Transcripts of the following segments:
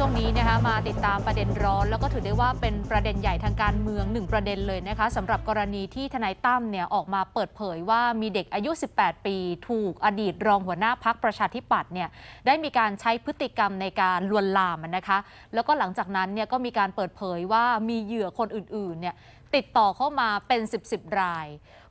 ช่วงนี้นะคะมาติดตามประเด็นร้อนแล้วก็ถือได้ว่าเป็นประเด็นใหญ่ทางการเมืองหนึ่งประเด็นเลยนะคะสำหรับกรณีที่ทนายตั้มเนี่ยออกมาเปิดเผยว่ามีเด็กอายุ 18 ปี ถูกอดีตรองหัวหน้าพักประชาธิปัตย์เนี่ยได้มีการใช้พฤติกรรมในการลวนลามนะคะ แล้วก็หลังจากนั้นเนี่ยก็มีการเปิดเผยว่ามีเหยื่อคนอื่น ๆ เนี่ยติดต่อเข้ามาเป็น 10บสบราย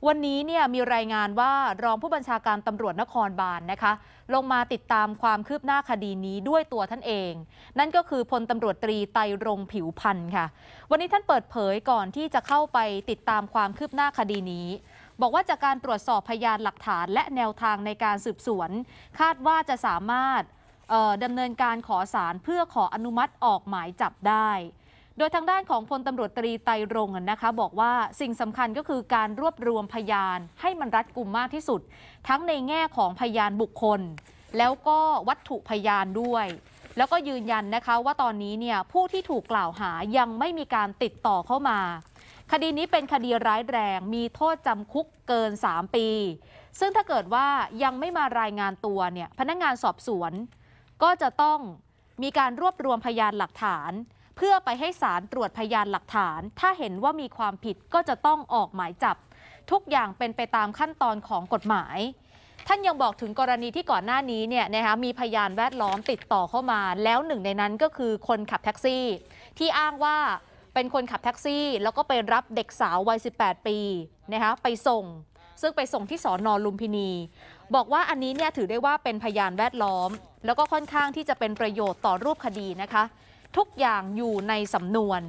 วันนี้เนี่ยมีรายงานว่ารองผู้บัญชาการตำรวจนครบาลนนะคะลงมาติดตามความคืบหน้าคดีนี้ด้วยตัวท่านเอง นั่นก็คือพลตำรวจตรีไตรรงผิวพันธ์ค่ะ วันนี้ท่านเปิดเผยก่อนที่จะเข้าไปติดตามความคืบหน้าคดีนี้ บอกว่าจากการตรวจสอบพยานหลักฐานและแนวทางในการสืบสวน คาดว่าจะสามารถดำเนินการขอสารเพื่อขออนุมัติออกหมายจับได้โดยทางด้านของพลตำรวจตรีไตรรงค์นะคะ บอกว่าสิ่งสำคัญก็คือการรวบรวมพยานให้มันรัดกุมมากที่สุด ทั้งในแง่ของพยานบุคคล แล้วก็วัตถุพยานด้วย แล้วก็ยืนยันนะคะว่าตอนนี้เนี่ยผู้ที่ถูกกล่าวหายังไม่มีการติดต่อเข้ามา คดีนี้เป็นคดีร้ายแรง มีโทษจำคุกเกิน 3 ปี ซึ่งถ้าเกิดว่ายังไม่มารายงานตัวเนี่ยพนักงงานสอบสวน ก็จะต้องมีการรวบรวมพยานหลักฐานเพื่อไปให้ศาลตรวจพยานหลักฐาน ถ้าเห็นว่ามีความผิดก็จะต้องออกหมายจับ ทุกอย่างเป็นไปตามขั้นตอนของกฎหมาย ท่านยังบอกถึงกรณีที่ก่อนหน้านี้เนี่ยนะคะ มีพยานแวดล้อมติดต่อเข้ามา แล้วหนึ่งในนั้นก็คือคนขับแท็กซี่ ที่อ้างว่าเป็นคนขับแท็กซี่แล้วก็ไปรับเด็กสาววัย 18 ปีนะคะไปส่ง ซึ่งไปส่งที่สอนอลุมพินี บอกว่าอันนี้เนี่ยถือได้ว่าเป็นพยานแวดล้อม แล้วก็ค่อนข้างที่จะเป็นประโยชน์ต่อรูปคดีนะคะทุกอย่างอยู่ในสำนวน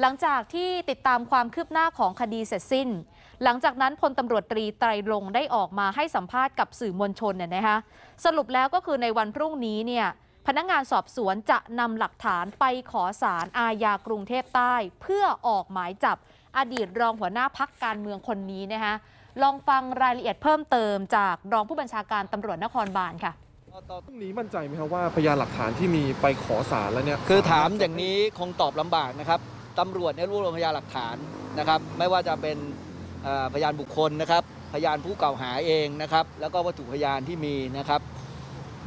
หลังจากที่ติดตามความคืบหน้าของคดีเสร็จสิ้น หลังจากนั้นพลตำรวจตรีไตรลงได้ออกมาให้สัมภาษณ์กับสื่อมวลชนเนี่ยนะคะ สรุปแล้วก็คือในวันพรุ่งนี้เนี่ย พนักงานสอบสวนจะนำหลักฐานไปขอสารอาญากรุงเทพใต้ เพื่อออกหมายจับอดีตรองหัวหน้าพักการเมืองคนนี้นะคะ ลองฟังรายละเอียดเพิ่มเติมจากรองผู้บัญชาการตำรวจนครบาลค่ะตองนี้มั่นใจไหมครับว่าพยานหลักฐานที่มีไปขอสารแล้วเนี่ยคือถามอย่างนี้คงตอบลำบากนะครับตำรวจเนี่ยรวบรวมพยานหลักฐานนะครับไม่ว่าจะเป็นพยานบุคคลนะครับ พยานผู้กล่าวหาเองนะครับแล้วก็วัตถุพยานที่มีนะครับ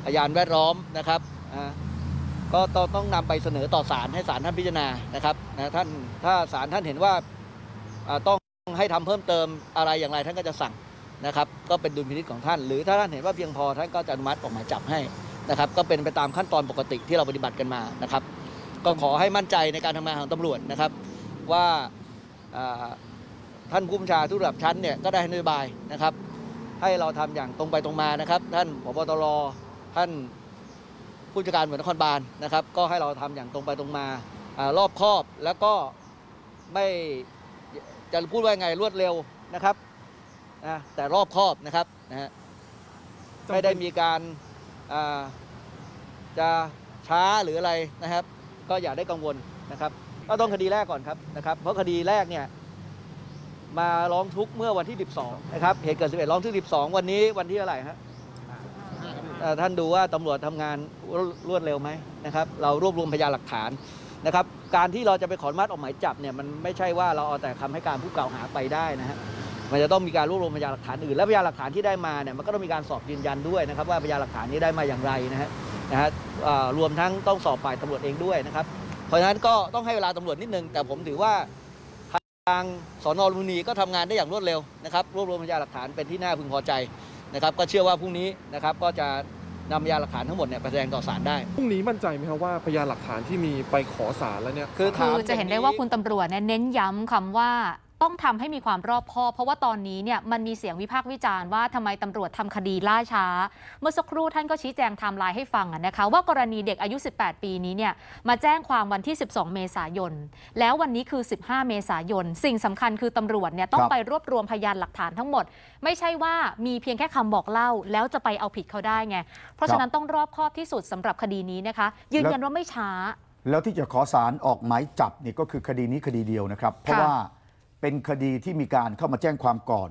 พยานแวดล้อมนะครับก็ต้องนำไปเสนอต่อศาลให้ศาลท่านพิจารณานะครับนะท่านถ้าศาลท่านเห็นว่าต้องให้ทำเพิ่มเติมอะไรอย่างไร ท่านก็จะสั่งนะครับก็เป็นดุลพินิจของท่าน หรือถ้าท่านเห็นว่าเพียงพอท่านก็จะอนุมัติออกหมายจับให้นะครับ ก็เป็นไปตามขั้นตอนปกติที่เราปฏิบัติกันมานะครับก็ขอให้มั่นใจในการทำงานของตำรวจนะครับ ว่าท่านผู้บัญชาทุกระดับชั้นเนี่ยก็ได้ให้นโยบายนะครับ ให้เราทำอย่างตรงไปตรงมานะครับ ท่านผบตรท่านผู้จัดการเหมือนนครบาลนะครับ ก็ให้เราทำอย่างตรงไปตรงมารอบคอบแล้วก็ไม่จะพูดว่าไงรวดเร็วนะครับนะแต่รอบครอบนะครับนะฮะไม่ได้มีการอ่าจะช้าหรืออะไรนะครับ ก็อย่าได้กังวลนะครับ ก็ต้องคดีแรกก่อนครับนะครับ เพราะคดีแรกเนี่ยมาร้องทุกเมื่อวันที่ 12 นะครับเหตุเกิด 11ร้องที่12 วันนี้วันที่อะไหรฮะท่านดูว่าตำรวจทำงานรวดเร็วไหมนะครับ เรารวบรวมพยานหลักฐานนะครับ การที่เราจะไปขอมัตออกหมายจับเนี่ยมันไม่ใช่ว่าเราเอาแต่คำให้การผู้กล่าวหาไปได้นะฮะมันจะต้องมีการรวบรวมพยานหลักฐานอื่นและพยานหลักฐานที่ได้มาเนี่ยมันก็ต้องมีการสอบยืนยันด้วยนะครับว่าพยานหลักฐานนี้ได้มาอย่างไรนะฮะนะฮะรวมทั้งต้องสอบฝ่ายตำรวจเองด้วยนะครับ เพราะฉะนั้นก็ต้องให้เวลาตำรวจนิดนึงแต่ผมถือว่าทางสอนอลุมพินีก็ทำงานได้อย่างรวดเร็วนะครับรวบรวมพยานหลักฐานเป็นที่น่าพึงพอใจนะครับก็เชื่อว่าพรุ่งนี้นะครับก็จะนำพยานหลักฐานทั้งหมดเนี่ยไปแสดงต่อศาลได้พรุ่งนี้มั่นใจไหมครับว่าพยานหลักฐานที่มีไปขอศาลแล้วเนี่ยคือจะเห็นได้ว่าคุณตำรวจเนี่ยเน้นย้ำคำว่าต้องทำให้มีความรอบคอบเพราะว่าตอนนี้เนี่ยมันมีเสียงวิพากษ์วิจารณ์ ว่าทำไมตำรวจทำคดีล่าช้า เมื่อสักครู่ท่านก็ชี้แจงไทม์ไลน์ให้ฟังนะคะ ว่ากรณีเด็กอายุ 18 ปีนี้เนี่ยมาแจ้งความวันที่ 12 เมษายน แล้ววันนี้คือ 15 เมษายน สิ่งสำคัญคือตำรวจเนี่ยต้องไปรวบรวมพยานหลักฐานทั้งหมด ไม่ใช่ว่ามีเพียงแค่คำบอกเล่า แล้วจะไปเอาผิดเขาได้ไงเพราะฉะนั้นต้องรอบคอบที่สุดสำหรับคดีนี้นะคะยืนยันว่าไม่ช้า แล้วที่จะขอสารออกหมายจับนี่ก็คือคดีนี้คดีเดียวนะครับ เพราะว่าเป็นคดีที่มีการเข้ามาแจ้งความก่อน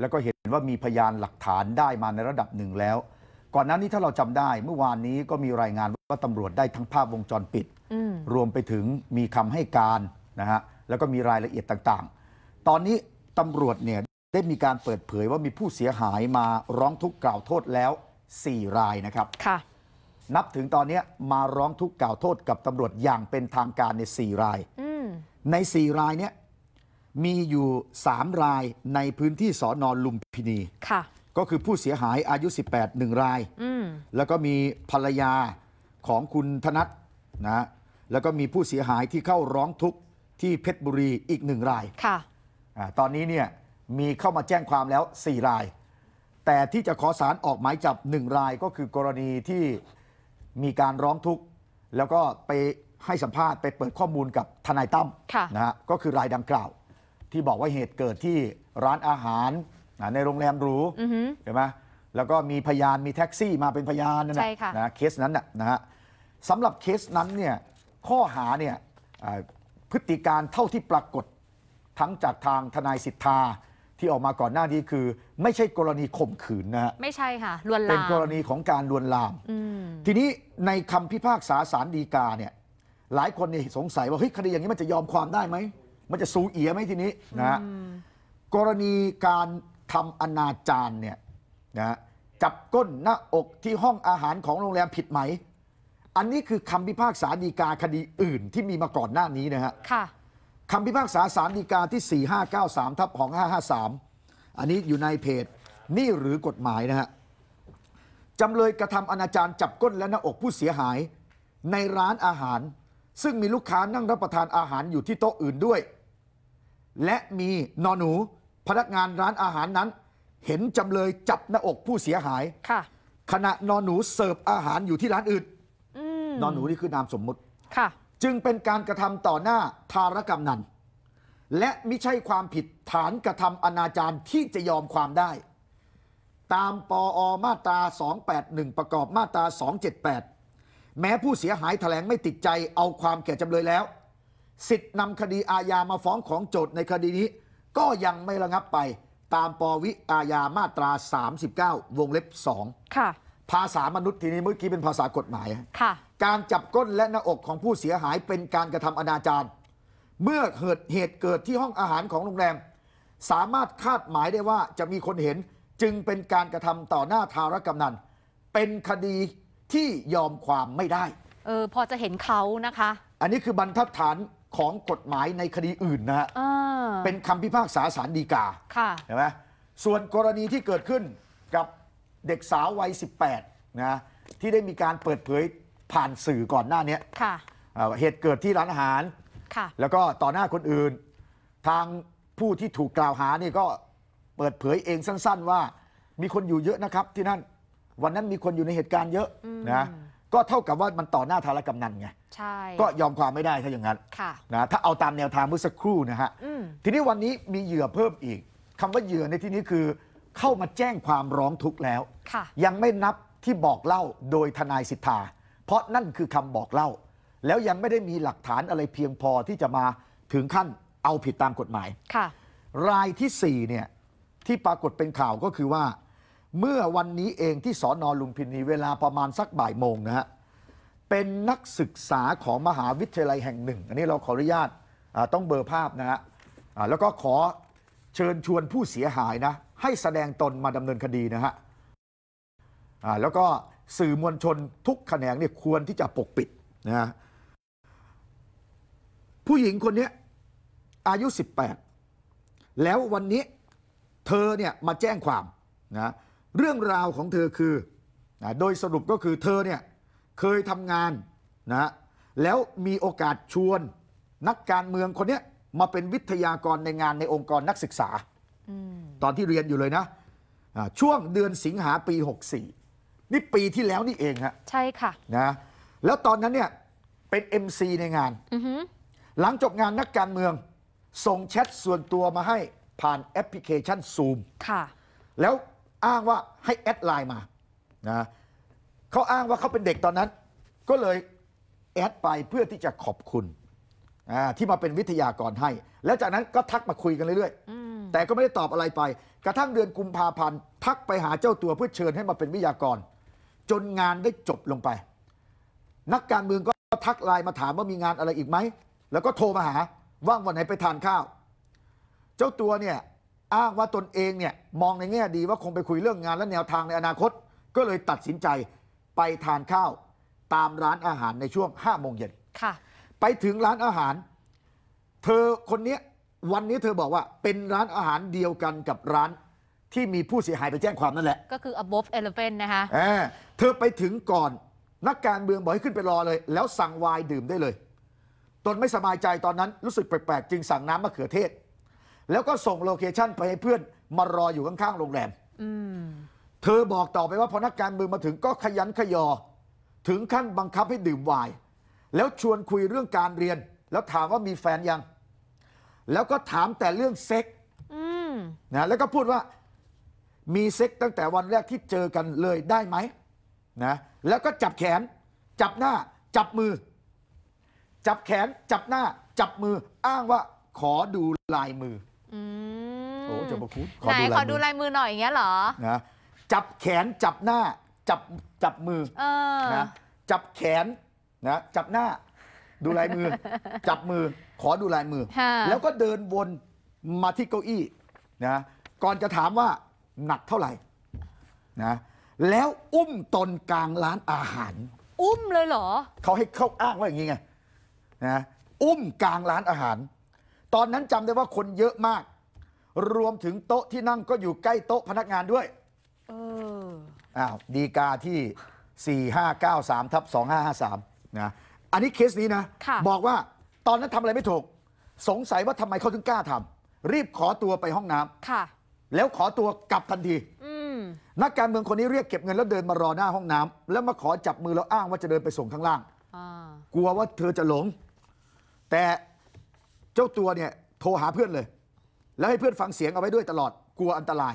แล้วก็เห็นว่ามีพยานหลักฐานได้มาในระดับหนึ่งแล้ว ก่อนหน้านี้ถ้าเราจำได้เมื่อวานนี้ก็มีรายงานว่าตำรวจได้ทั้งภาพวงจรปิด รวมไปถึงมีคำให้การนะฮะแล้วก็มีรายละเอียดต่าง ๆ ตอนนี้ตำรวจเนี่ยได้มีการเปิดเผยว่ามีผู้เสียหายมาร้องทุกข์กล่าวโทษแล้ว 4 รายนะครับ ค่ะ นับถึงตอนนี้มาร้องทุกข์กล่าวโทษกับตำรวจอย่างเป็นทางการใน 4 ราย ใน 4 รายเนี่ยมีอยู่ 3 รายในพื้นที่สอนอนลุมพินีค่ะก็คือผู้เสียหายอายุ 18หนึ่งราย แล้วก็มีภรรยาของคุณธนัทนะ แล้วก็มีผู้เสียหายที่เข้าร้องทุกข์ที่เพชรบุรีอีกหนึ่งรายค่ะอตอนนี้เนี่ยมีเข้ามาแจ้งความแล้ว 4 ราย แต่ที่จะขอสารออกหมายจับ 1 รายก็คือกรณีที่มีการร้องทุกข์แล้วก็ไปให้สัมภาษณ์ไปเปิดข้อมูลกับทนายตั้มะนะฮะก็คือรายดังกล่าวที่บอกว่าเหตุเกิดที่ร้านอาหารในโรงแรมหรูเห็นใช่ไหมแล้วก็มีพยานมีแท็กซี่ มาเป็นพยานนั่นแหใช่ละค่ะ นะเคสนั้นน่ะนะฮะสำหรับเคสนั้นเนี่ยข้อหาเนี่ยพฤติการเท่าที่ปรากฏ ทั้งจากทางทนายสิทธาที่ออกมาก่อนหน้านี้คือ ไม่ใช่กรณีข่มขืนนะฮะไม่ใช่ค่ะลวนลาม เป็นกรณีของการลวนลามมทีนี้ในคำพิพากษาสารดีกาเนี่ยหลายคนเนี่ยสงสัยว่าเฮ้ยคดีอย่างนี้มันจะยอมความได้ไหมมันจะสูเอียไหมทีนี้นะฮะกรณีการทำอนาจารเนี่ยนะะจับก้นหน้าอกที่ห้องอาหารของโรงแรมผิดไหม อันนี้คือคำพิพากษาดีกาคดีอื่นที่มีมาก่อนหน้านี้นะฮะค่ะคำพิพากษาสารดีกาที่ 4593 ทับของ553 อันนี้อยู่ในเพจนี่หรือกฎหมายนะฮะจำเลยกระทำอนาจารจับก้นและหน้าอกผู้เสียหาย ในร้านอาหาร ซึ่งมีลูกค้านั่งรับประทานอาหารอยู่ที่โต๊ะอื่นด้วยและมีนอนหนูพนักงานร้านอาหารนั้น เห็นจำเลยจับหน้าอกผู้เสียหายค่ะ ขณะนอนหนูเสิร์ฟอาหารอยู่ที่ร้านอื่นอนอนหนูนี่คือนามสมมุติค่ะ จึงเป็นการกระทำต่อหน้าทารกรรมนันและไม่ใช่ความผิดฐานกระทำอนาจารที่จะยอมความได้ ตามปออมาตรา 281 ประกอบมาตรา 278 แม้ผู้เสียหายแถลงไม่ติดใจเอาความแก่จำเลยแล้วสิทธิ์นำคดีอาญามาฟ้องของโจทย์ในคดีนี้ ก็ยังไม่ระงับไปตามปวิอาญามาตรา 39 วงเล็บ2ค่ะ ภาษามนุษย์ทีนี้เมื่อกี้เป็นภาษากฎหมายค่ะ การจับก้นและหน้าอกของผู้เสียหายเป็นการกระทำอนาจารเมื่อเกิดเหตุเกิดที่ห้องอาหารของโรงแรมสามารถคาดหมายได้ว่าจะมีคนเห็นจึงเป็นการกระทำต่อหน้าทารกำนันเป็นคดีที่ยอมความไม่ได้เออพอจะเห็นเขานะคะ อันนี้คือบรรทัดฐานของกฎหมายในคดีอื่นนะฮะเป็นคำพิพากษาสารดีกาเห็นไหมส่วนกรณีที่เกิดขึ้นกับเด็กสาววัย18นะที่ได้มีการเปิดเผยผ่านสื่อก่อนหน้านี้ เหตุเกิดที่ร้านอาหาร แล้วก็ต่อหน้าคนอื่น ทางผู้ที่ถูกกล่าวหานี่ก็เปิดเผยเองสั้นๆ ว่ามีคนอยู่เยอะนะครับ ที่นั่นวันนั้นมีคนอยู่ในเหตุการณ์เยอะนะก็เท่ากับว่ามันต่อหน้าธารกำนันไงใช่ก็ยอมความไม่ได้ถ้าอย่างนั้นค่ะนะถ้าเอาตามแนวทางเมื่อสักครู่นะฮะ ทีนี้วันนี้มีเหยื่อเพิ่มอีกคำว่าเหยื่อในที่นี้คือเข้ามาแจ้งความร้องทุกข์แล้วค่ะยังไม่นับที่บอกเล่าโดยทนายสิทธา เพราะนั่นคือคำบอกเล่า แล้วยังไม่ได้มีหลักฐานอะไรเพียงพอที่จะมาถึงขั้นเอาผิดตามกฎหมายค่ะ รายที่4เนี่ยที่ปรากฏเป็นข่าวก็คือว่าเมื่อวันนี้เองที่สอนอลุมพินีเวลาประมาณสักบ่ายโมงนะฮะเป็นนักศึกษาของมหาวิทยาลัยแห่งหนึ่ง อันนี้เราขออนุญาตต้องเบอร์ภาพนะฮะแล้วก็ขอเชิญชวนผู้เสียหายนะ ให้แสดงตนมาดำเนินคดีนะฮะแล้วก็สื่อมวลชนทุกแขนงเนี่ยควรที่จะปกปิดนะผู้หญิงคนนี้อายุ 18 แล้ววันนี้เธอเนี่ยมาแจ้งความนะเรื่องราวของเธอคือนะโดยสรุปก็คือเธอเนี่ยเคยทำงานนะ แล้วมีโอกาสชวน นักการเมืองคนนี้มาเป็นวิทยากรในงานในองค์กรนักศึกษา ตอนที่เรียนอยู่เลยนะะช่วงเดือนสิงหาปี 64 นี่ปีที่แล้วนี่เองฮะใช่ค่ะนะแล้วตอนนั้นเนี่ยเป็น MC ในงาน หลังจบงานนักการเมือง ส่งแชทส่วนตัวมาให้ผ่านแอปพลิเคชันซูมค่ะแล้วอ้างว่าให้แอดไลน์มา นะเขาอ้างว่าเขาเป็นเด็กตอนนั้น ก็เลยแอดไปเพื่อที่จะขอบคุณ ที่มาเป็นวิทยากรให้ แล้วจากนั้นก็ทักมาคุยกันเรื่อยๆแต่ก็ไม่ได้ตอบอะไรไป กระทั่งเดือนกุมภาพันธ์ทักไปหาเจ้าตัวเพื่อเชิญให้มาเป็นวิทยากร จนงานได้จบลงไป นักการเมืองก็ทักไลน์มาถามว่ามีงานอะไรอีกไหม แล้วก็โทรมาหา ว่างวันไหนไปทานข้าว เจ้าตัวเนี่ยอ้างว่าตนเองเนี่ยมองในแง่ดีว่าคงไปคุยเรื่องงานและแนวทางในอนาคต ก็เลยตัดสินใจไปทานข้าวตามร้านอาหารในช่วง 5 โมงเย็นค่ะ ไปถึงร้านอาหารเธอคนนี้วันนี้เธอบอกว่าเป็นร้านอาหารเดียวกันกับร้านที่มีผู้เสียหายไปแจ้งความนั่นแหละ ก็คือ above eleven นะคะเออเธอไปถึงก่อนนักการเมืองบอกให้ขึ้นไปรอเลย แล้วสั่งไวน์ดื่มได้เลย ตนไม่สบายใจตอนนั้นรู้สึกแปลกๆจึงสั่งน้ำมะเขือเทศแล้วก็ส่งโลเคชั่นไปให้เพื่อนมารออยู่ข้างๆ โรงแรม เธอบอกต่อไปว่าพอนักการเมืองมาถึงก็ขยันขยอ ถึงขั้นบังคับให้ดื่มวายแล้วชวนคุยเรื่องการเรียน แล้วถามว่ามีแฟนยัง แล้วก็ถามแต่เรื่องเซ็กนะแล้วก็พูดว่า มีเซ็กตั้งแต่วันแรกที่เจอกันเลยได้ไหมนะแล้วก็จับแขน จับหน้า จับมือ จับแขนจับหน้า จับมือ อ้างว่าขอดูลายมืออืโอ้เจ้าประคุณไหนขอดูลายมือหน่อยอย่างเงี้ยเหรอนะจับแขนจับหน้า จับจับมือนะจับแขนนะจับหน้า ดูลายมือ จับมือขอดูลายมือ แล้วก็เดินวนมาที่เก้าอี้นะก่อนจะถามว่าหนักเท่าไหร่นะแล้วอุ้มตนกลางร้านอาหาร อุ้มเลยเหรอ เขาให้เขาอ้างว่าอย่างนี้ไงนะอุ้มกลางร้านอาหารตอนนั้นจำได้ว่าคนเยอะมาก รวมถึงโต๊ะที่นั่งก็อยู่ใกล้โต๊ะพนักงานด้วยอ้าวดีกาที่ 4593ทับ2553นะอันนี้เคสนี้นะบอกว่าตอนนั้นทำอะไรไม่ถูก สงสัยว่าทำไมเขาถึงกล้าทำรีบขอตัวไปห้องน้ำแล้วขอตัวกลับทันทีนักการเมืองคนนี้เรียกเก็บเงินแล้วเดินมารอหน้าห้องน้ำ แล้วมาขอจับมือแล้วอ้างว่าจะเดินไปส่งข้างล่างกลัวว่าเธอจะหลง แต่เจ้าตัวเนี่ยโทรหาเพื่อนเลย แล้วให้เพื่อนฟังเสียงเอาไว้ด้วยตลอดกลัวอันตราย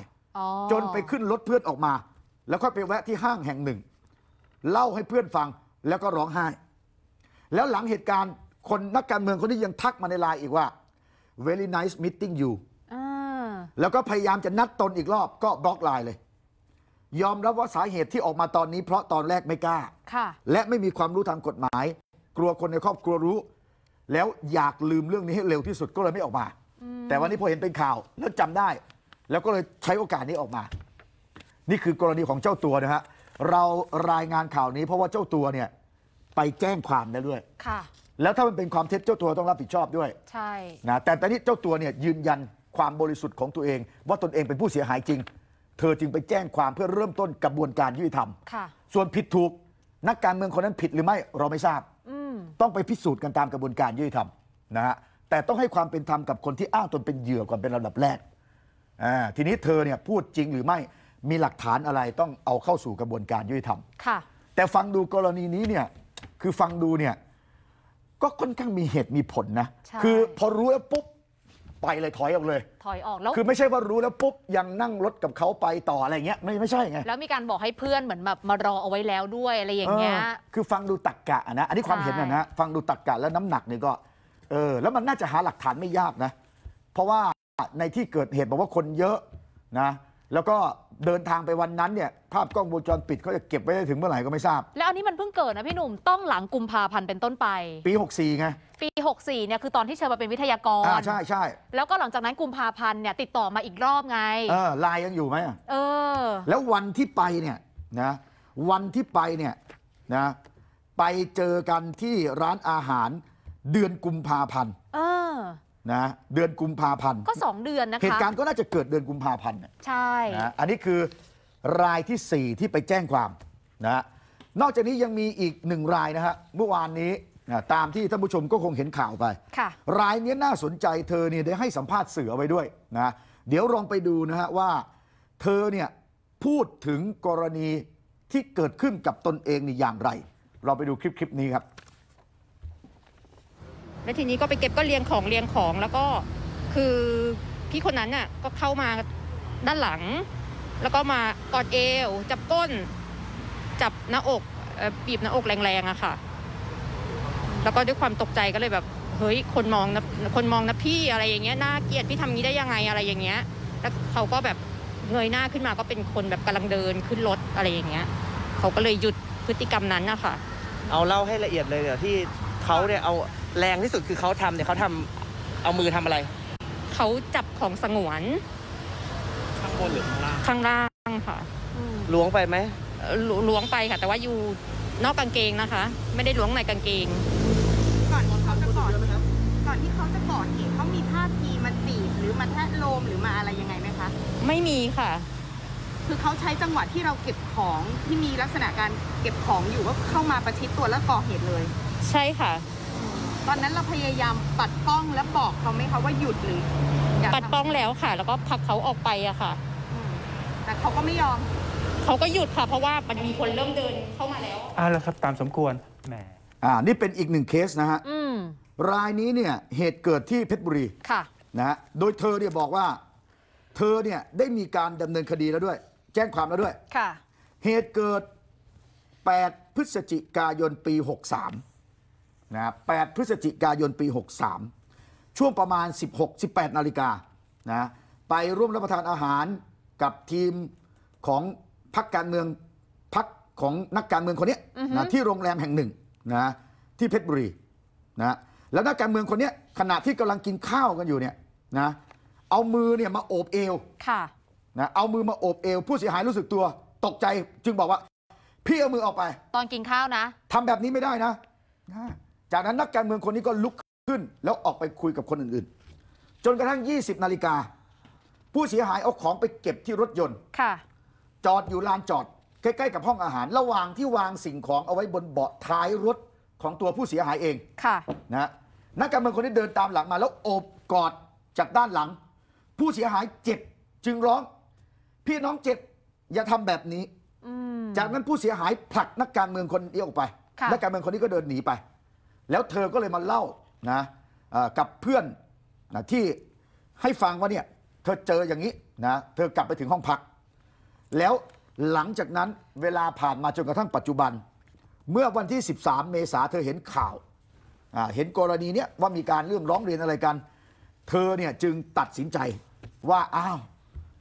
จนไปขึ้นรถเพื่อนออกมา แล้วก็ไปแวะที่ห้างแห่งหนึ่ง เล่าให้เพื่อนฟังแล้วก็ร้องไห้ แล้วหลังเหตุการณ์คนนักการเมืองคนนี้ยังทักมาในไลน์อีกว่า very nice meeting you ่แล้วก็พยายามจะนัดตนอีกรอบก็บล็อกไลน์เลย ยอมรับว่าสาเหตุที่ออกมาตอนนี้เพราะตอนแรกไม่กล้าและไม่มีความรู้ทางกฎหมาย กลัวคนในครอบครัวรู้แล้วอยากลืมเรื่องนี้ให้เร็วที่สุดก็เลยไม่ออกมา แต่วันนี้พอเห็นเป็นข่าว แล้วจำได้ แล้วก็เลยใช้โอกาสนี้ออกมา นี่คือกรณีของเจ้าตัวนะฮะเรารายงานข่าวนี้ เพราะว่าเจ้าตัวเนี่ยไปแจ้งความแล้วด้วย ค่ะ แล้วถ้ามันเป็นความเท็จเจ้าตัวต้องรับผิดชอบด้วย ใช่ นะ แต่ ตอนนี้ เจ้าตัว เนี่ย ยืนยันความบริสุทธิ์ ของ ตัวเอง ว่า ตนเองเป็นผู้เสียหายจริง เธอจึงไปแจ้งความเพื่อเริ่มต้นกระบวนการยุติธรรม ค่ะ ส่วนผิดถูกนักการเมืองคนนั้นผิดหรือไม่เราไม่ทราบต้องไปพิสูจน์กันตามกระบวนการยุติธรรมนะฮะแต่ต้องให้ความเป็นธรรมกับคนที่อ้างตนเป็นเหยื่อก่อนเป็นลำดับแรกอ่าทีนี้เธอเนี่ยพูดจริงหรือไม่มีหลักฐานอะไรต้องเอาเข้าสู่กระบวนการยุติธรรมค่ะแต่ฟังดูกรณีนี้เนี่ยคือฟังดูเนี่ยก็ค่อนข้างมีเหตุมีผลนะคือพอรู้แล้วปุ๊บไปเลยถอยออกเลย ถอยออกแล้วคือไม่ใช่ว่ารู้แล้วปุ๊บยังนั่งรถกับเขาไปต่ออะไรเงี้ยไม่ไม่ใช่ไงแล้วมีการบอกให้เพื่อนเหมือนแบบมารอเอาไว้แล้วด้วยอะไรอย่างเงี้ยคือฟังดูตักกะนะอันนี้ความเห็นนะฮะฟังดูตักกะแล้วน้ำหนักเนี่ยก็ เออ แล้วมันน่าจะหาหลักฐานไม่ยากนะเพราะว่าในที่เกิดเหตุบอกว่าคนเยอะนะแล้วก็เดินทางไปวันนั้นเนี่ย ภาพกล้องวงจรปิดเขาจะเก็บไว้ได้ถึงเมื่อไหร่ก็ไม่ทราบ แล้วอันนี้มันเพิ่งเกิดนะพี่หนุ่มต้องหลังกุมภาพันธ์เป็นต้นไป ปี 64 ไง ปี 64เนี่ยคือตอนที่เชิญมาเป็นวิทยากรอ่าใช่ใช่แล้วก็หลังจากนั้นกุมภาพันธ์เนี่ยติดต่อมาอีกรอบไง เออไลน์ยังอยู่ไหมเออ แล้ววันที่ไปเนี่ยนะวันที่ไปเนี่ยนะไปเจอกันที่ร้านอาหารเดือนกุมภาพันธ์เออนะเดือนกุมภาพันธ์ ก็ 2 เดือนนะคะ เหตุการณ์ก็น่าจะเกิดเดือนกุมภาพันธ์ใช่นะอันนี้คือรายที่ 4 ที่ไปแจ้งความนะนอกจากนี้ยังมีอีกหนึ่งรายนะฮะเมื่อวานนี้นะตามที่ท่านผู้ชมก็คงเห็นข่าวไปค่ะรายนี้น่าสนใจเธอเนี่ยได้ให้สัมภาษณ์สื่อเอาไว้ด้วยนะเดี๋ยวลองไปดูนะฮะว่าเธอเนี่ยพูดถึงกรณีที่เกิดขึ้นกับตนเองนี่อย่างไร เราไปดูคลิปคลิปนี้ครับแล้วทีนี้ก็ไปเก็บก็เรียงของเรียงของแล้วก็คือพี่คนนั้นน่ะก็เข้ามาด้านหลัง แล้วก็มากอดเอวจับก้น จับหน้าอกบีบหน้าอกแรงๆอะค่ะ แล้วก็ด้วยความตกใจก็เลยแบบ เฮ้ยคนมองนะคนมองนะพี่อะไรอย่างเงี้ยน่าเกลียดพี่ทำงี้ได้ยังไงอะไรอย่างเงี้ย แล้วเขาก็แบบเงยหน้าขึ้นมาก็เป็นคนแบบกำลังเดินขึ้นรถอะไรอย่างเงี้ยเขาก็เลยหยุดพฤติกรรมนั้นนะคะเอาเล่าให้ละเอียดเลยเดี๋ยวที่เขาเนี่ยเอาแรงที่สุดคือเขาทำเนี่ยเขาทำเอามือทำอะไร เขาจับของสงวน ข้างบนหรือข้างล่าง ข้างล่างค่ะล้วงไปไหมลล้วงไปค่ะ แต่ว่าอยู่นอกกางเกงนะคะ ไม่ได้ล้วงในกางเกง ก่อนที่เขาจะก่อเหก่อนที่เขาจะก่อเหตุเขามีท่าทีมาจีบหรือมาแทะโลมหรือมาอะไรยังไงไหมคะ ไม่มีค่ะ คือเขาใช้จังหวะที่เราเก็บของที่มีลักษณะการเก็บของอยู่ก็เข้ามาประชิดตัวแล้วก่อเหตุเลย ใช่ค่ะตอนนั้นเราพยายามปัดป้องและบอกเขาไหมคะว่าหยุดหรืออปัดป้องแล้วค่ะแล้วก็ผลักเขาออกไปอะค่ะแต่เขาก็ไม่ยอม เขาก็หยุดค่ะเพราะว่ามันมีคนเริ่มเดินเข้ามาแล้วอ่าแล้วครับตามสมควรแหมอ่า นี่เป็นอีกหนึ่งเคสนะฮะรายนี้เนี่ย เหตุเกิดที่เพชรบุรี ค่ะ นะฮะโดยเธอเนี่ยบอกว่า เธอเนี่ยได้มีการดำเนินคดีแล้วด้วย แจ้งความแล้วด้วย ค่ะ เหตุเกิด 8 พฤศจิกายนปี 63นะ8พฤศจิกายนปี 63 ช่วงประมาณ 16-18 นาฬิกานะไปร่วมรับประทานอาหารกับทีมของพักการเมืองพักของนักการเมืองคนนี้นะที่โรงแรมแห่งหนึ่งนะที่เพชรบุรีนะแล้วนักการเมืองคนนี้ขณะที่กำลังกินข้าวกันอยู่เนี่ยนะเอามือเนี่ยมาโอบเอวค่ะนะเอามือมาโอบเอวผู้เสียหายรู้สึกตัวตกใจจึงบอกว่าพี่เอามือออกไป ตอนกินข้าวนะทำแบบนี้ไม่ได้นะจากนั้น นักการเมืองคนนี้ก็ลุกขึ้น แล้วออกไปคุยกับคนอื่นๆ จนกระทั่ง 20 นาฬิกา ผู้เสียหาย เอาของไปเก็บที่รถยนต์ค่ะจอดอยู่ลานจอดใกล้ๆกับห้องอาหาร ระหว่างที่วางสิ่งของเอาไว้บนเบาะท้ายรถของตัวผู้เสียหายเองค่ะนะนักการเมืองคนนี้เดินตามหลังมา แล้วโอบกอดจากด้านหลัง ผู้เสียหายเจ็บจึงร้องพี่น้องเจ็บอย่าทำแบบนี้จากนั้นผู้เสียหายผลักนักการเมืองคนนี้ออกไป นักการเมืองคนนี้ก็เดินหนีไปแล้วเธอก็เลยมาเล่านะกับเพื่อนนะที่ให้ฟังว่าเนี่ยเธอเจออย่างนี้นะเธอกลับไปถึงห้องพัก แล้วหลังจากนั้นเวลาผ่านมาจนกระทั่งปัจจุบัน เมื่อวันที่ 13 เมษาเธอเห็นข่าว เห็นกรณีเนี้ยว่ามีการเรื่องร้องเรียนอะไรกัน เธอเนี่ยจึงตัดสินใจว่าอ้าว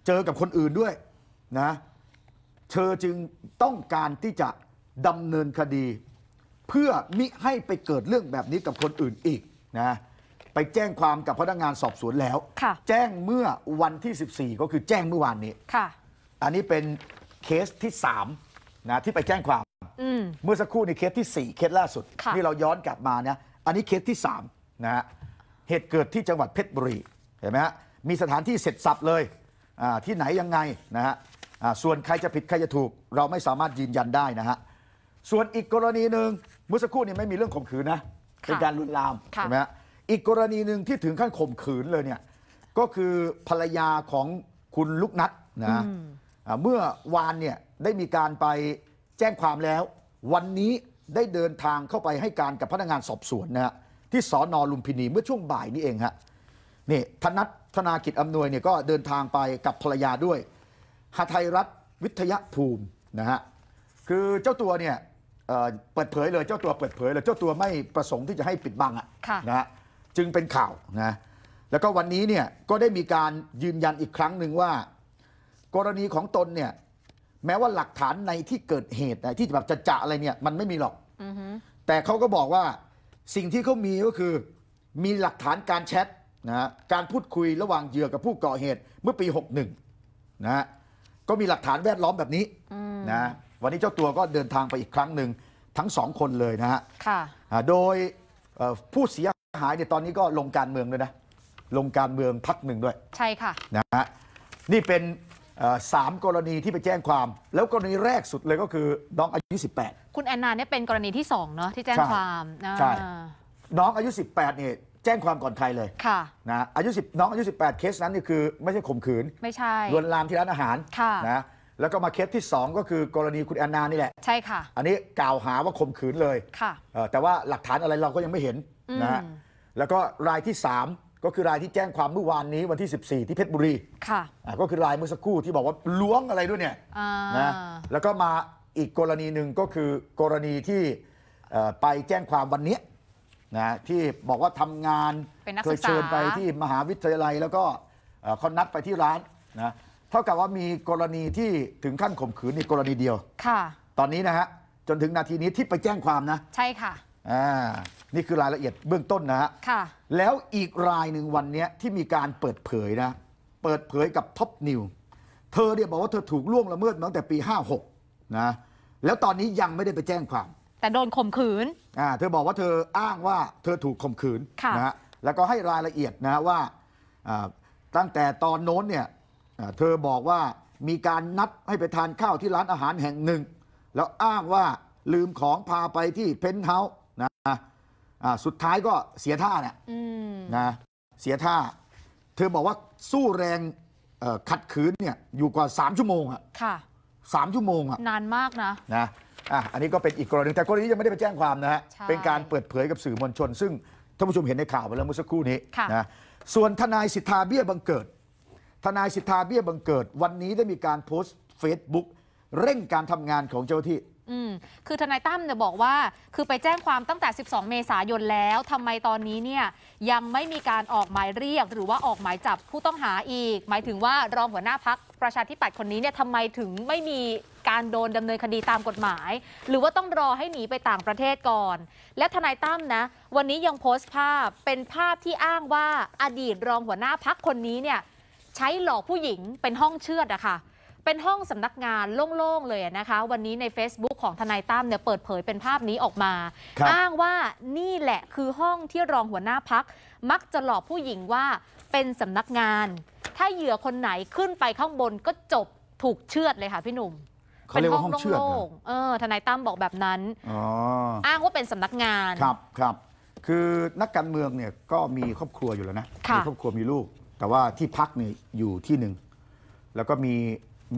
เจอกับคนอื่นด้วยนะเธอจึงต้องการที่จะดำเนินคดีเพื่อมิให้ไปเกิดเรื่องแบบนี้กับคนอื่นอีกนะ ไปแจ้งความกับพนักงานสอบสวนแล้ว แจ้งเมื่อวันที่ 14 ก็คือแจ้งเมื่อวานนี้ ค่ะ อันนี้เป็นเคสที่3นะที่ไปแจ้งความ เมื่อสักครู่ในเคสที่ 4 เคสล่าสุด ที่เราย้อนกลับมานะอันนี้เคสที่3นะฮะเหตุเกิดที่จังหวัดเพชรบุรีเห็นไหมฮะ มีสถานที่เสร็จสับเลย ที่ไหนยังไงนะฮะส่วนใครจะผิดใครจะถูก เราไม่สามารถยืนยันได้นะฮะ ส่วนอีกกรณีหนึ่งเมื่อสักครู่นี่ไม่มีเรื่องข่มขืนนะ เป็นการลุนลามใช่ไหมอีกกรณีหนึ่งที่ถึงขั้นข่มขืนเลยเนี่ยก็คือภรรยาของคุณลูกนัดนะเมื่อวานเนี่ยได้มีการไปแจ้งความแล้ว วันนี้ได้เดินทางเข้าไปให้การกับพนักงานสอบสวนนะฮะที่สอนอลุมพินีเมื่อช่วงบ่ายนี้เองฮะนี่ธนัทธนากิจอำนวยเนี่ยก็เดินทางไปกับภรรยาด้วยหาไทยรัฐวิทยภูมินะฮะคือเจ้าตัวเนี่ยเปิดเผยเลยเจ้าตัวเปิดเผยเลยเจ้าตัวไม่ประสงค์ที่จะให้ปิดบังอะ่ะนะจึงเป็นข่าวนะแล้วก็วันนี้เนี่ยก็ได้มีการยืนยันอีกครั้งหนึ่งว่า กรณีของตนเนี่ยแม้ว่าหลักฐานในที่เกิดเหตุที่แบบจะจะอะไรเนี่ย มันไม่มีหรอกออแต่เขาก็บอกว่าสิ่งที่เขามีก็คือ มีหลักฐานการแชทนะการพูดคุยระหว่างเหยื่อกับผู้ก่อเหตุเมื่อปี61นะ ก็มีหลักฐานแวดล้อมแบบนี้นะวันนี้เจ้าตัวก็เดินทางไปอีกครั้งหนึ่งทั้งสองคนเลยนะฮะค่ะโดยผู้เสียหายเนี่ยตอนนี้ก็ลงการเมืองด้วยนะ ลงการเมืองพักหนึ่งด้วย ใช่ค่ะนะฮะนี่เป็นสามกรณีที่ไปแจ้งความ แล้วกรณีแรกสุดเลยก็คือน้องอายุ 18 คุณแอนนาเนี่ยเป็นกรณีที่2เนาะที่แจ้งความใช่น้องอายุ 18เนี่ยแจ้งความก่อนใครเลยค่ะนะอายุ10น้องอายุ18เคสนั้นนี่คือไม่ใช่ข่มขืนไม่ใช่ลวนลามที่ร้านอาหารค่ะนะแล้วก็มาเคสที่ 2 ก็คือกรณีคุณแอนนานี่แหละใช่ค่ะอันนี้กล่าวหาว่าข่มขืนเลยค่ะแต่ว่าหลักฐานอะไรเราก็ยังไม่เห็นนะแล้วก็รายที่ 3 ก็คือรายที่แจ้งความเมื่อวานนี้วันที่ 14 ที่เพชรบุรีค่ะก็คือรายเมื่อสักครู่ที่บอกว่าล้วงอะไรด้วยเนี่ยนะแล้วก็มาอีกกรณีหนึ่งก็คือ กรณีที่ไปแจ้งความวันนี้นะที่บอกว่าทำงานเคยเชิญไปที่มหาวิทยาลัย แล้วก็เขานัดไปที่ร้านนะเท่ากับว่ามีกรณีที่ถึงขั้นข่มขืนในกรณีเดียว ค่ะ ตอนนี้นะฮะ จนถึงนาทีนี้ที่ไปแจ้งความนะ ใช่ค่ะ อ่า นี่คือรายละเอียดเบื้องต้นนะฮะ ค่ะ แล้วอีกรายหนึ่งวันนี้ที่มีการเปิดเผยนะ เปิดเผยกับท็อปนิว เธอเนี่ยบอกว่าเธอถูกล่วงละเมิดตั้งแต่ปี56นะ แล้วตอนนี้ยังไม่ได้ไปแจ้งความ แต่โดนข่มขืน อ่า เธอบอกว่าเธออ้างว่าเธอถูกข่มขืนะนะฮะแล้วก็ให้รายละเอียดนะฮะว่าอ่าตั้งแต่ตอนโน้นเนี่ยเธอบอกว่ามีการนัดให้ไปทานข้าวที่ร้านอาหารแห่งหนึ่ง แล้วอ้างว่าลืมของพาไปที่เพนท์เฮาส์นะสุดท้ายก็เสียท่าเนี่ยนะเสียท่า เธอบอกว่าสู้แรงขัดขืนเนี่ยอยู่กว่า 3 ชั่วโมงอะค่ะสามชั่วโมงอะนานมากนะนะอ่ะอันนี้ก็เป็นอีกกรณีแต่กรณียังไม่ได้ไปแจ้งความนะฮะเป็นการเปิดเผยกับสื่อมวลชน ซึ่งท่านผู้ชมเห็นในข่าวไปแล้วเมื่อสักครู่นี้นะส่วนทนายสิทธาเบี้ยบังเกิดทนายสิทธาเบี้ยบังเกิด วันนี้ได้มีการโพสต์ Facebook เร่งการทำงานของเจ้าที่อืมคือทนายตั้มเนี่ยบอกว่า คือไปแจ้งความตั้งแต่ 12 เมษายนแล้วทำไมตอนนี้เนี่ยยังไม่มีการออกหมายเรียก หรือว่าออกหมายจับ ผู้ต้องหาอีก หมายถึงว่ารองหัวหน้าพักประชาธิปัตย์คนนี้เนี่ยทำไมถึงไม่มีการโดนดำเนินคดีตามกฎหมาย หรือว่าต้องรอให้หนีไปต่างประเทศก่อน และทนายตั้มนะ วันนี้ยังโพสต์ภาพเป็นภาพที่อ้างว่าอดีตรองหัวหน้าพักคนนี้เนี่ยช้หลอกผู้หญิงเป็นห้องเชือดอะค่ะเป็นห้องสำนักงาน โล่ง ๆ เลยนะคะ วันนี้ใน Facebook ของทนายตั้มเนี่ยเปิดเผยเป็นภาพนี้ออกมาอ้างว่านี่แหละคือห้องที่รองหัวหน้าพัก มักจะหลอกผู้หญิงว่าเป็นสำนักงาน ถ้าเหยื่อคนไหนขึ้นไปข้างบนก็จบถูกเชือดเลยค่ะพี่หนุ่มเป็เห้องอโล่งๆเออทนายตั้มบอกแบบนั้นอ๋ออ้างว่าเป็นสำนักงานครับครับคือนักการเมืองเนี่ยก็มีครอบครัวอยู่แล้วนะะมีครอบครัวมีลูกแต่ว่าที่พักนี่อยู่ที่หนึ่งแล้วก็มี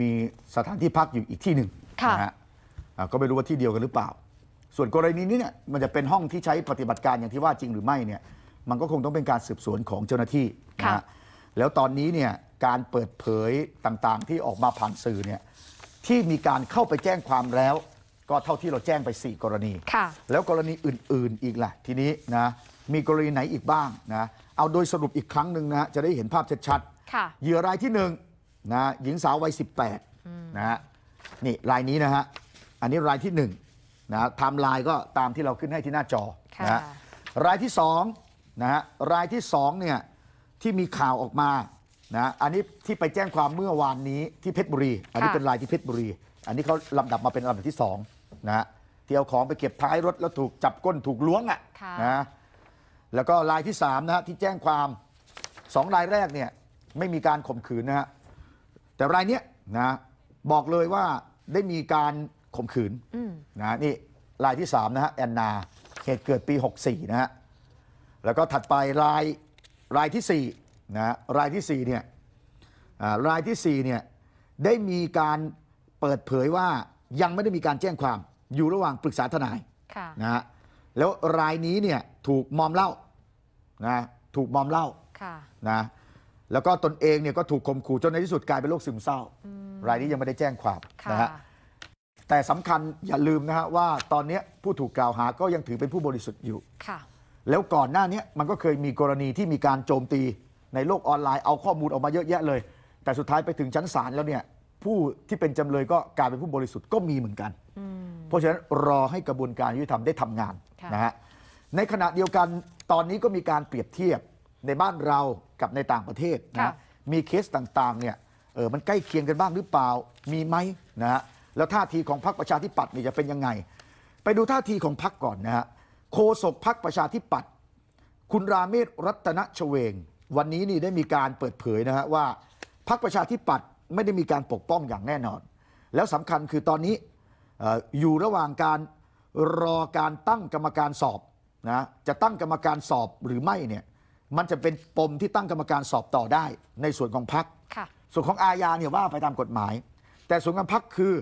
มีสถานที่พักอยู่อีกที่หนึ่งนะฮะก็ไม่รู้ว่าที่เดียวกันหรือเปล่า ส่วนกรณีนี้เนี่ยมันจะเป็นห้องที่ใช้ปฏิบัติการอย่างที่ว่าจริงหรือไม่เนี่ย มันก็คงต้องเป็นการสืบสวนของเจ้าหน้าที่นะฮะแล้วตอนนี้เนี่ยการเปิดเผยต่างๆ ที่ออกมาผ่านสื่อเนี่ยที่มีการเข้าไปแจ้งความแล้ว ก็เท่าที่เราแจ้งไป 4 กรณีแล้วกรณีอื่น ๆอีกล่ะทีนี้นะมีกรณีไหนอีกบ้างนะเอาโดยสรุปอีกครั้งหนึ่งนะฮะจะได้เห็นภาพชัดค่ะๆเหยื่อรายที่หนึ่งนะฮะหญิงสาววัยปดนะฮะนี่รายนี้นะฮะอันนี้รายที่หนึ่งนะฮะไทม์ไลน์ก็ตามที่เราขึ้นให้ที่หน้าจอนะฮะรายที่สองนะฮะรายที่สองเนี่ยที่มีข่าวออกมานะอันนี้ที่ไปแจ้งความเมื่อวานนี้ ที่เพชรบุรี อันนี้เป็นรายที่เพชรบุรี อันนี้เขาลำดับมาเป็นลำดับที่สองนะฮะเที่ยวของไปเก็บท้ายรถแล้วถูกจับก้นถูกล้วงอะ่ะนะแล้วก็รายที่3นะฮะที่แจ้งความ2รายแรกเนี่ยไม่มีการข่มขืนนะฮะแต่รายเนี้ยนะ บอกเลยว่าได้มีการข่มขืนนะนี่รายที่3นะฮะแอนนาเหตุเกิดปี 64นะฮะแล้วก็ถัดไปรายรายที่4นะรายที่ 4 เนี่ยรายที่4เนี่ยได้มีการเปิดเผยว่ายังไม่ได้มีการแจ้งความอยู่ระหว่างปรึกษาทนายนะฮะแล้วรายนี้เนี่ยถูกมอมเล่านะ ถูกมอมเล่าค่ะนะ แล้วก็ตนเองเนี่ยก็ถูกข่มขู่จนในที่สุดกลายเป็นโรคซึมเศร้า รายนี้ยังไม่ได้แจ้งความะนะฮะแต่สำคัญอย่าลืมนะฮะว่าตอนนี้ผู้ถูกกล่าวหาก็ยังถือเป็นผู้บริสุทธิ์อยู่ค่ะแล้วก่อนหน้านี้มันก็เคยมีกรณีที่มีการโจมตีในโลกออนไลน์ เอาข้อมูลออกมาเยอะแยะเลย แต่สุดท้ายไปถึงชั้นศาลแล้วเนี่ยผู้ที่เป็นจำเลยก็กลายเป็นผู้บริสุทธิ์ก็มีเหมือนกัน เพราะฉะนั้นรอให้กระบวนการยุติธรรมได้ทำงานนะฮะ ในขณะเดียวกันตอนนี้ก็มีการเปรียบเทียบในบ้านเรากับในต่างประเทศนะ มีเคสต่างๆ เนี่ย เออ มันใกล้เคียงกันบ้างหรือเปล่า มีไหมนะฮะ แล้วท่าทีของพรรคประชาธิปัตย์เนี่ยจะเป็นยังไง ไปดูท่าทีของพรรคก่อนนะฮะโคศกพรรคประชาธิปัตย์ คุณราเมศรัตนชเวง วันนี้นี่ได้มีการเปิดเผยนะฮะว่าพรรคประชาธิปัตย์ไม่ได้มีการปกป้องอย่างแน่นอน แล้วสำคัญคือตอนนี้อยู่ระหว่างการรอการตั้งกรรมการสอบนะจะตั้งกรรมการสอบหรือไม่เนี่ยมันจะเป็นปมที่ตั้งกรรมการสอบต่อได้ ในส่วนของพักส่วนของอาญาเนี่ยว่าไปตามกฎหมาย แต่ส่วนของพักคือ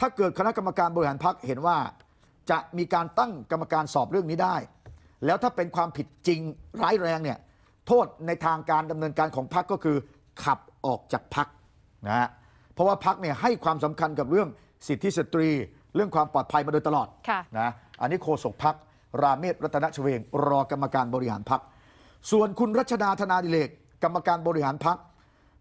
ถ้าเกิดคณะกรรมการบริหารพักเห็นว่าจะมีการตั้งกรรมการสอบเรื่องนี้ได้ แล้วถ้าเป็นความผิดจริงร้ายแรงเนี่ยโทษในทางการดำเนินการของพักก็คือ ขับออกจากพักนะฮะเพราะว่าพักเนี่ยให้ความสำคัญกับเรื่องสิทธิสตรีเรื่องความปลอดภัยมาโดยตลอดะนะ อันนี้โฆษกพักราเมศรัตนชเวง รอกรรมการบริหารพัก ส่วนคุณรัชดาธนาดิเลกกรรมการบริหารพัก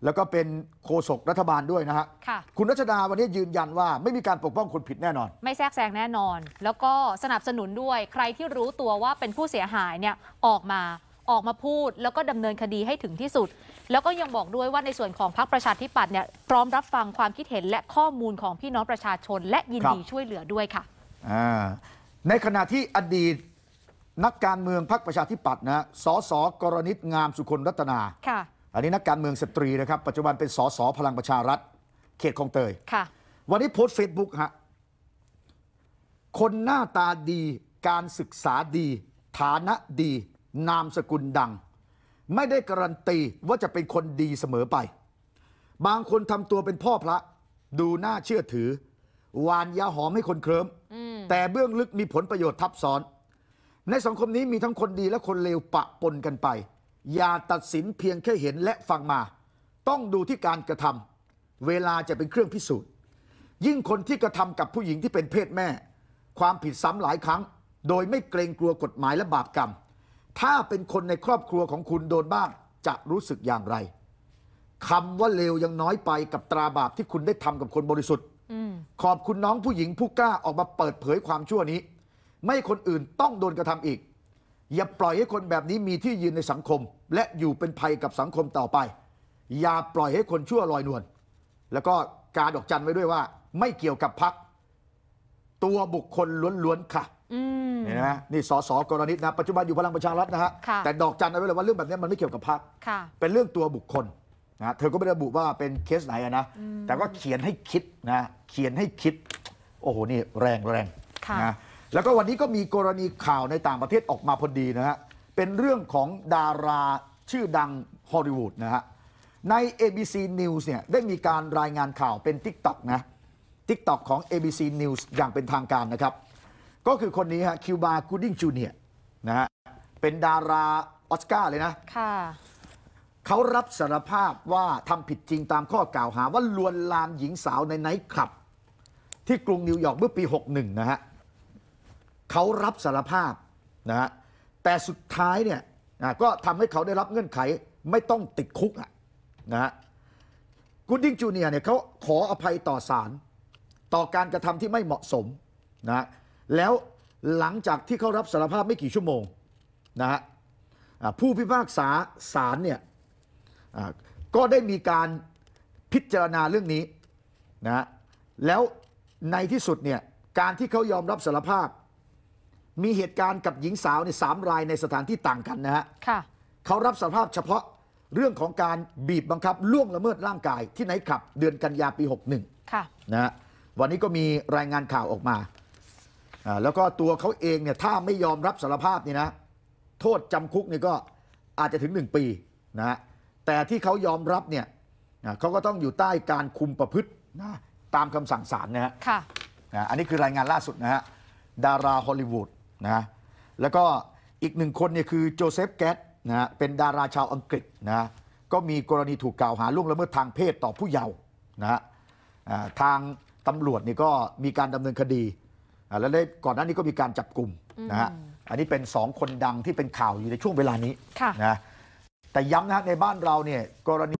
แล้วก็เป็นโฆษกรัฐบาลด้วยนะฮะ ค่ะ คุณรัชดาวันนี้ยืนยันว่าไม่มีการปกป้องคนผิดแน่นอน ไม่แทรกแซงแน่นอน แล้วก็สนับสนุนด้วย ใครที่รู้ตัวว่าเป็นผู้เสียหายเนี่ยออกมาออกมาพูดแล้วก็ดำเนินคดีให้ถึงที่สุด แล้วก็ยังบอกด้วยว่าในส่วนของพรรคประชาธิปัตย์เนี่ยพร้อมรับฟังความคิดเห็นและข้อมูลของพี่น้องประชาชน และยินดีช่วยเหลือด้วยค่ะในขณะที่อดีต นักการเมืองพรรคประชาธิปัตย์นะสสกรณิตงามสุคนรัตนาค่ะอันนี้นักการเมืองสตรีนะครับ ปัจจุบันเป็นสสพลังประชารัฐ เขตคลองเตยค่ะ วันนี้โพสต์เฟซบุ๊กฮะคนหน้าตาดีการศึกษาดี ฐานะดีนามสกุลดัง ไม่ได้การันตีว่าจะเป็นคนดีเสมอไป บางคนทำตัวเป็นพ่อพระ ดูน่าเชื่อถือหวานยาหอมให้คนเคลิ้มแต่เบื้องลึกมีผลประโยชน์ทับซ้อน ในสังคมนี้มีทั้งคนดีและคนเลวปะปนกันไป อย่าตัดสินเพียงแค่เห็นและฟังมา ต้องดูที่การกระทำเวลาจะเป็นเครื่องพิสูจน์ยิ่งคนที่กระทำกับผู้หญิงที่เป็นเพศแม่ ความผิดซ้ำหลายครั้ง โดยไม่เกรงกลัวกฎหมายและบาปกรรมถ้าเป็นคนในครอบครัวของคุณโดนบ้างจะรู้สึกอย่างไรคำว่าเลวยังน้อยไปกับตราบาปที่คุณได้ทำกับคนบริสุทธิ์ขอบคุณน้องผู้หญิงผู้กล้าออกมาเปิดเผยความชั่วนี้ ไม่คนอื่นต้องโดนกระทำอีก อย่าปล่อยให้คนแบบนี้มีที่ยืนในสังคม และอยู่เป็นภัยกับสังคมต่อไป อย่าปล่อยให้คนชั่วลอยนวลแล้วก็การดอกจันไว้ด้วยว่า ไม่เกี่ยวกับพักตัวบุคคลล้วนๆค่ะนี่นะนี่สสกรณิตนะปัจจุบันอยู่พลังประชารัฐนะฮะแต่ดอกจันเอาไว้เลยว่าเรื่องแบบนี้มันไม่เกี่ยวกับพรรคเป็นเรื่องตัวบุคคลนะเธอก็ไม่ได้ระบุว่าเป็นเคสไหนนะ แต่ก็เขียนให้คิดนะเขียนให้คิดโอ้โหนี่แรงแรงนะแล้วก็วันนี้ก็มีกรณีข่าวในต่างประเทศออกมาพอดีนะฮะเป็นเรื่องของดาราชื่อดังฮอลลีวูดนะฮะใน ABC News เนี่ยได้มีการรายงานข่าวเป็น t ิ k t o k นะ t ิ k t o k ของ ABC News อย่างเป็นทางการนะครับก็คือคนนี้ฮะคิวบากูดิ้งจูเนียร์นะฮะเป็นดาราออสการ์เลยนะ ค่ะเขารับสารภาพว่าทำผิดจริงตามข้อกล่าวหาว่าลวนลามหญิงสาวในไนท์คลับ ที่กรุงนิวยอร์กเมื่อปี 61 นะฮะเขารับสารภาพนะฮะแต่สุดท้ายเนี่ยนะก็ทำให้เขาได้รับเงื่อนไขไม่ต้องติดคุกอะนะฮะกูดิ้งจูเนียร์เนี่ยเขาขออภัยต่อศาลต่อการกระทำที่ไม่เหมาะสมนะแล้วหลังจากที่เขารับสารภาพไม่กี่ชั่วโมงนะฮะผู้พิพากษาศาลเนี่ยก็ได้มีการพิจารณาเรื่องนี้นะแล้วในที่สุดเนี่ยการที่เขายอมรับสารภาพ มีเหตุการณ์กับหญิงสาวในสามรายในสถานที่ต่างกันนะฮะเขารับสารภาพเฉพาะเรื่องของการบีบบังคับล่วงละเมิดร่างกายที่ไหนขับเดือนกันยาปี 61ค่ะนะวันนี้ก็มีรายงานข่าวออกมาแล้วก็ตัวเขาเองเนี่ยถ้าไม่ยอมรับสารภาพนี่นะโทษจำคุกนี่ก็อาจจะถึง 1 ปีนะแต่ที่เขายอมรับเนี่ยเขาก็ต้องอยู่ใต้การคุมประพฤตินะตามคำสั่งศาลนะฮะนะอันนี้คือรายงานล่าสุดนะฮะดาราฮอลลีวูดนะแล้วก็อีกหนึ่งคนเนี่ยคือโจเซฟแกตนะเป็นดาราชาวอังกฤษนะก็มีกรณีถูกกล่าวหาล่วงละเมิดทางเพศต่อผู้เยาว์นะฮะทางตำรวจนี่ก็มีการดำเนินคดีแล้วได้ก่อนหน้านี้ก็มีการจับกลุ่มนะฮะ อันนี้เป็น 2 คนดังที่เป็นข่าวอยู่ในช่วงเวลานี้นะ แต่ย้ำนะในบ้านเราเนี่ยกรณี